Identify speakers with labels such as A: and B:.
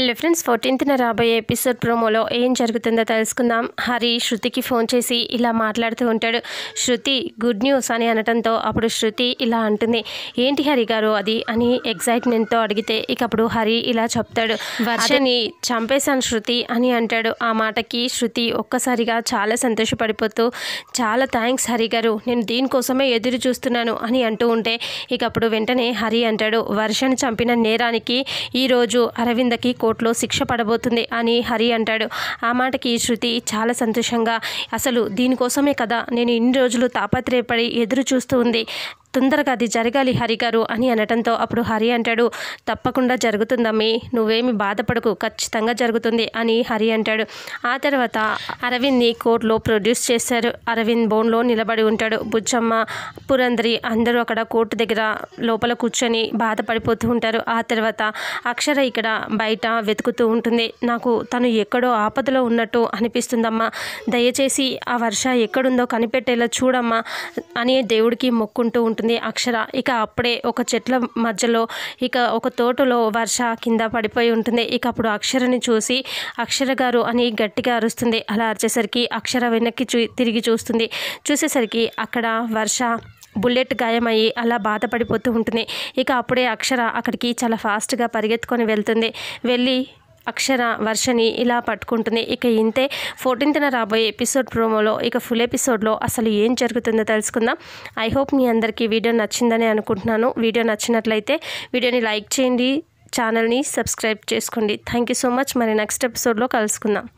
A: hello friends ఫోర్టీన్త్న రాబోయే episode ప్రోమోలో ఏం జరుగుతుందో తెలుసుకుందాం హరి శృతికి ఫోన్ చేసి ఇలా మాట్లాడుతూ ఉంటాడు శృతి గుడ్ న్యూస్ అని అనటంతో అప్పుడు శృతి ఇలా అంటుంది ఏంటి హరి గారు అది అని ఎగ్జైట్మెంట్తో అడిగితే ఇక అప్పుడు హరి ఇలా చెప్తాడు వర్షని చంపేశాను శృతి అని అంటాడు ఆ మాటకి శృతి ఒక్కసారిగా చాలా సంతోషపడిపోతూ చాలా థ్యాంక్స్ హరి గారు నేను దీనికోసమే ఎదురు చూస్తున్నాను అని అంటూ ఉంటే ఇక అప్పుడు వెంటనే హరి అంటాడు వర్షను చంపిన నేరానికి ఈరోజు అరవిందకి కోర్టులో శిక్ష పడబోతుంది అని హరి అంటాడు ఆ మాటకి శృతి చాలా సంతోషంగా అసలు దీనికోసమే కదా నేను ఇన్ని రోజులు తాపత్రయపడి ఎదురు చూస్తూ ఉంది తొందరగా అది జరగాలి హరి గారు అని అనటంతో అప్పుడు హరి అంటాడు తప్పకుండా జరుగుతుందమ్మి నువ్వేమి బాధపడకు ఖచ్చితంగా జరుగుతుంది అని హరి అంటాడు ఆ తర్వాత అరవింద్ని కోర్టులో ప్రొడ్యూస్ చేశారు అరవింద్ బోన్లో నిలబడి ఉంటాడు బుచ్చమ్మ పురంధరి అందరూ అక్కడ కోర్టు దగ్గర లోపల కూర్చొని బాధపడిపోతూ ఉంటారు ఆ తర్వాత అక్షర ఇక్కడ బయట వెతుకుతూ ఉంటుంది నాకు తను ఎక్కడో ఆపదలో ఉన్నట్టు అనిపిస్తుందమ్మా దయచేసి ఆ వర్ష ఎక్కడుందో కనిపెట్టేలా చూడమ్మా అని దేవుడికి మొక్కుంటూ ఉంటుంది ఉంటుంది అక్షర ఇక అప్పుడే ఒక చెట్ల మధ్యలో ఇక ఒక తోటలో వర్ష కింద పడిపోయి ఉంటుంది ఇక అప్పుడు అక్షరని చూసి అక్షర గారు అని గట్టిగా అరుస్తుంది అలా అరిచేసరికి అక్షర వెనక్కి చూ తిరిగి చూస్తుంది చూసేసరికి అక్కడ వర్ష బుల్లెట్ గాయమయ్యి అలా బాధపడిపోతూ ఉంటుంది ఇక అప్పుడే అక్షర అక్కడికి చాలా ఫాస్ట్గా పరిగెత్తుకొని వెళ్తుంది వెళ్ళి అక్షర వర్షని ఇలా పట్టుకుంటుంది ఇక ఇంతే ఫోర్టీన్త్న రాబోయే ఎపిసోడ్ ప్రోమోలో ఇక ఫుల్ ఎపిసోడ్లో అసలు ఏం జరుగుతుందో తెలుసుకుందాం ఐ హోప్ మీ అందరికీ వీడియో నచ్చిందని అనుకుంటున్నాను వీడియో నచ్చినట్లయితే వీడియోని లైక్ చేయండి ఛానల్ని సబ్స్క్రైబ్ చేసుకోండి థ్యాంక్ యూ సో మచ్ మరి నెక్స్ట్ ఎపిసోడ్లో కలుసుకుందాం